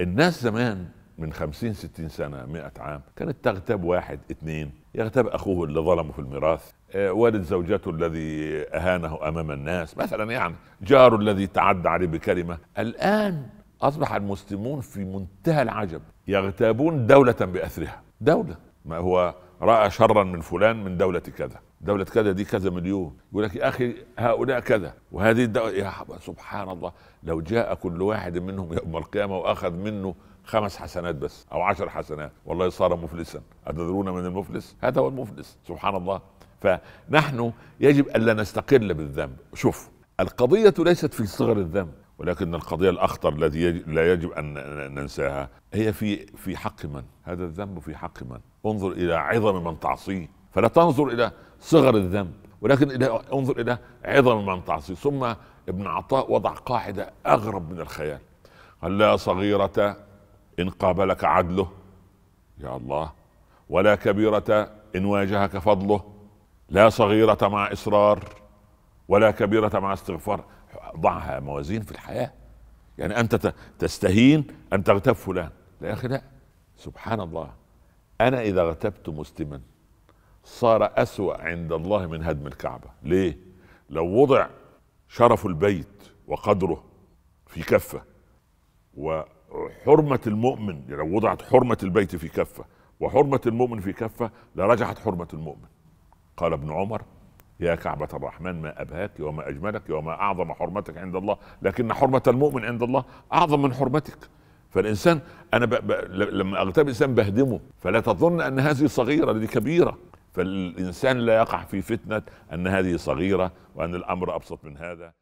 الناس زمان من 50 60 سنه 100 عام كانت تغتاب واحد اثنين يغتاب اخوه اللي ظلمه في الميراث آه، والد زوجته الذي اهانه امام الناس مثلا يعني جاره الذي تعدى عليه بكلمه الان اصبح المسلمون في منتهى العجب يغتابون دوله باثرها دوله ما هو راى شرا من فلان من دوله كذا دولة كذا دي كذا مليون يقول لك يا أخي هؤلاء كذا وهذه الدولة يا سبحان الله لو جاء كل واحد منهم يوم القيامة وأخذ منه خمس حسنات بس أو عشر حسنات والله صار مفلسا أتدرون من المفلس هذا هو المفلس سبحان الله فنحن يجب ألا نستقل بالذنب شوف القضية ليست في صغر الذنب ولكن القضية الأخطر التي لا يجب أن ننساها هي في في حق من؟ هذا الذنب في حق من؟ انظر إلى عظم من تعصيه فلا تنظر إلى صغر الذنب ولكن إلى انظر إلى عظم من تعصيه ثم ابن عطاء وضع قاعدة أغرب من الخيال قال لا صغيرة إن قابلك عدله يا الله ولا كبيرة إن واجهك فضله لا صغيرة مع إصرار ولا كبيرة مع استغفار ضعها موازين في الحياه يعني انت تستهين ان تغتاب فلان لا يا اخي لا سبحان الله انا اذا اغتبت مسلما صار اسوا عند الله من هدم الكعبه ليه لو وضع شرف البيت وقدره في كفه وحرمه المؤمن لو وضعت حرمه البيت في كفه وحرمه المؤمن في كفه لرجحت حرمه المؤمن قال ابن عمر يا كعبة الرحمن ما أبهاك وما أجملك وما أعظم حرمتك عند الله لكن حرمة المؤمن عند الله أعظم من حرمتك فالإنسان أنا ب... ب... لما أغتاب إنسان بهدمه فلا تظن أن هذه صغيرة دي كبيرة فالإنسان لا يقع في فتنة أن هذه صغيرة وأن الأمر أبسط من هذا